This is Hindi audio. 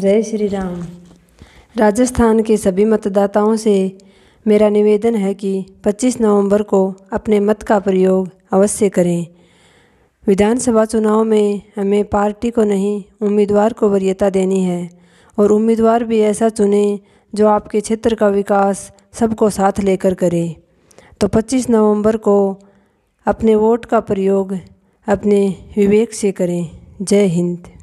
जय श्री राम राजस्थान के सभी मतदाताओं से मेरा निवेदन है कि 25 नवंबर को अपने मत का प्रयोग अवश्य करें विधानसभा चुनाव में हमें पार्टी को नहीं उम्मीदवार को वरीयता देनी है और उम्मीदवार भी ऐसा चुने जो आपके क्षेत्र का विकास सबको साथ लेकर करे तो 25 नवंबर को अपने वोट का प्रयोग अपने विवेक से करें जय हिंद